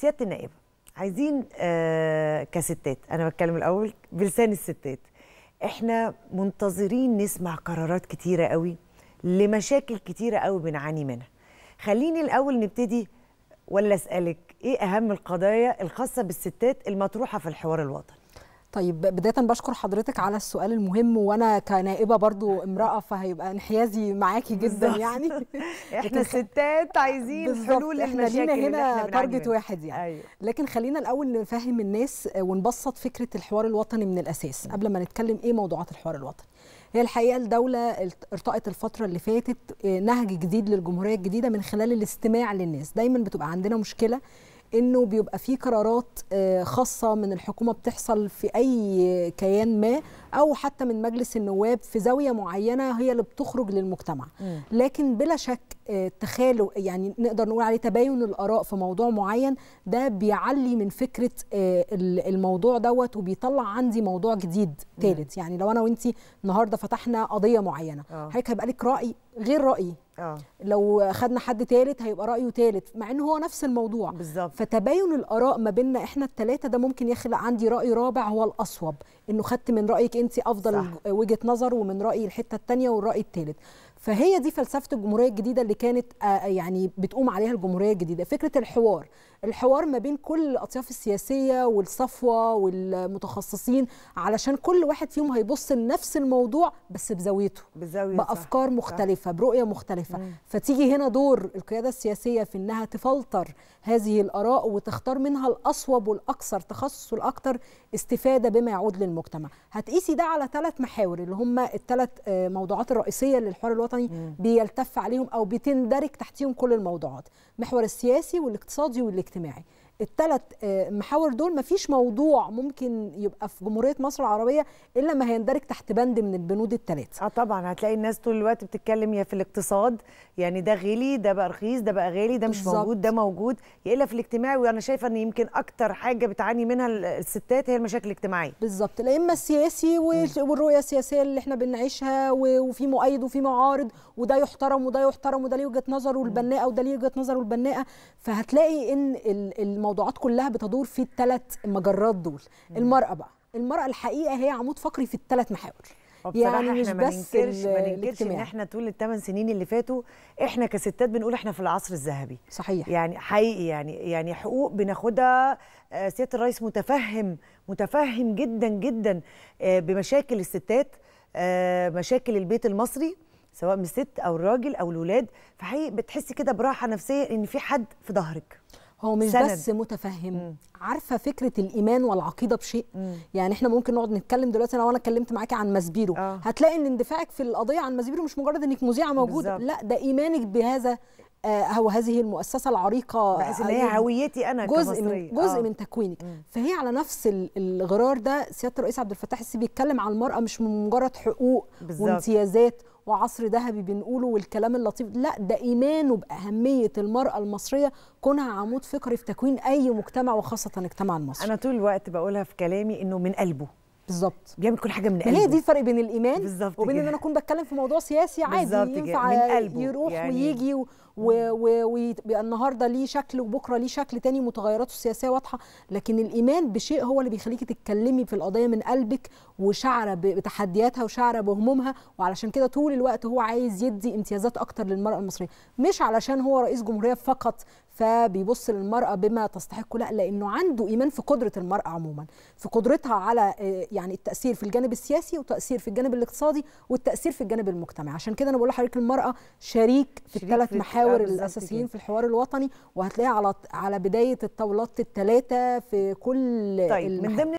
سياده النائبه عايزين آه كستات انا بتكلم الاول بلسان الستات احنا منتظرين نسمع قرارات كتيره قوي لمشاكل كتيره قوي بنعاني منها خليني الاول نبتدي ولا اسالك ايه اهم القضايا الخاصه بالستات المطروحه في الحوار الوطني طيب بداية بشكر حضرتك على السؤال المهم وانا كنائبة برضو امرأة فهيبقى انحيازي معاكي جدا بالزبط. يعني احنا ستات عايزين حلول احنا لينا هنا تارجت واحد يعني أيوه. لكن خلينا الاول نفهم الناس ونبسط فكرة الحوار الوطني من الاساس قبل ما نتكلم ايه موضوعات الحوار الوطني هي الحقيقه الدوله ارتقت الفتره اللي فاتت آه، نهج جديد للجمهوريه الجديده من خلال الاستماع للناس دايما بتبقى عندنا مشكله انه بيبقى في قرارات آه، خاصه من الحكومه بتحصل في اي كيان ما او حتى من مجلس النواب في زاويه معينه هي اللي بتخرج للمجتمع لكن بلا شك آه، تخالو يعني نقدر نقول عليه تباين الاراء في موضوع معين ده بيعلي من فكره آه، الموضوع دوت وبيطلع عندي موضوع جديد ثالث يعني لو انا وانت النهارده فتحنا قضيه معينه حضرتك هيبقى لك راي غير رايي أوه. لو خدنا حد ثالث هيبقى رايه ثالث مع ان هو نفس الموضوع بالزبط. فتباين الاراء ما بيننا احنا الثلاثه ده ممكن يخلق عندي راي رابع هو الاصوب انه خدت من رايك انت افضل صح. وجهه نظر ومن رايي الحته الثانيه والراي الثالث فهي دي فلسفه الجمهوريه الجديده اللي كانت آه، آه، يعني بتقوم عليها الجمهوريه الجديده فكره الحوار الحوار ما بين كل الاطياف السياسيه والصفوه والمتخصصين علشان كل واحد فيهم هيبص لنفس الموضوع بس بزاويته بزاويه بافكار صح. مختلفه برؤيه مختلفه مم. فتيجي هنا دور القياده السياسيه في انها تفلتر هذه الاراء وتختار منها الاصوب والاكثر تخصص والاكثر استفاده بما يعود للمجتمع هتقيسي ده على ثلاث محاور اللي هم الثلاث آه، موضوعات الرئيسيه للحوار الوطني الوطني مم. بيلتف عليهم او بتندرج تحتهم كل الموضوعات محور السياسي والاقتصادي والاجتماعي الثلاث آه، محاور دول ما فيش موضوع ممكن يبقى في جمهوريه مصر العربيه الا ما هيندرج تحت بند من البنود الثلاثه اه طبعا هتلاقي الناس طول الوقت بتتكلم يا في الاقتصاد يعني ده غلي ده بقى رخيص ده بقى غالي ده مش بالزبط. موجود ده موجود يا الا في الاجتماعي وانا شايفه ان يمكن اكتر حاجه بتعاني منها الستات هي المشاكل الاجتماعيه بالظبط لا اما السياسي والرؤيه السياسيه اللي احنا بنعيشها وفي مؤيد وفي معارض وده يحترم وده يحترم وده ليه وجهه نظره البناءه وده ليه وجهه نظره البناءه فهتلاقي ان الم الموضوعات كلها بتدور في الثلاث مجرات دول المرأة بقى المرأة الحقيقة هي عمود فقري في الثلاث محاور يعني مش احنا بس ما ان احنا طول الثمان سنين اللي فاتوا احنا كستات بنقول احنا في العصر الذهبي صحيح يعني حقيقي يعني يعني حقوق بناخدها آه، سياده الرئيس متفهم متفهم جدا جدا آه، بمشاكل الستات آه، مشاكل البيت المصري سواء من الست او الراجل او الولاد فحقيقي بتحسي كده براحه نفسيه ان في حد في ظهرك هو مش سند. بس متفهم مم. عارفه فكره الايمان والعقيده بشيء مم. يعني احنا ممكن نقعد نتكلم دلوقتي لو انا اتكلمت معاكي عن مزبيرو آه. هتلاقي ان اندفاعك في القضيه عن مزبيرو مش مجرد انك مذيعه موجوده بالزبط. لا ده ايمانك بهذا او آه، هذه المؤسسه العريقه بحيث ان هي هويتي انا جزء من جزء آه. من تكوينك مم. فهي على نفس الغرار ده سياده الرئيس عبد الفتاح السيسي بيتكلم عن المراه مش من مجرد حقوق بالزبط. وامتيازات وعصر ذهبي بنقوله والكلام اللطيف لا ده ايمانه باهميه المراه المصريه كونها عمود فقري في تكوين اي مجتمع وخاصه المجتمع المصري انا طول الوقت بقولها في كلامي انه من قلبه بالظبط بيعمل كل حاجه من قلبه هي دي الفرق بين الايمان بالظبط وبين ان انا اكون بتكلم في موضوع سياسي عادي ينفع من قلبه يروح يعني ويجي و... و... و... و... النهارده ليه شكل وبكره ليه شكل تاني متغيراته السياسيه واضحه لكن الايمان بشيء هو اللي بيخليكي تتكلمي في القضيه من قلبك وشعره بتحدياتها وشعره بهمومها وعلشان كده طول الوقت هو عايز يدي امتيازات اكتر للمراه المصريه مش علشان هو رئيس جمهوريه فقط فبيبص للمرأة بما تستحقه لا لأنه عنده إيمان في قدرة المرأة عموما في قدرتها على آه، يعني التأثير في الجانب السياسي وتأثير في الجانب الاقتصادي والتأثير في الجانب المجتمعي عشان كده أنا بقول لحضرتك المرأة شريك في الثلاث محاور الأساسيين في الحوار الوطني وهتلاقيها على على بداية الطاولات الثلاثة في كل طيب من ضمن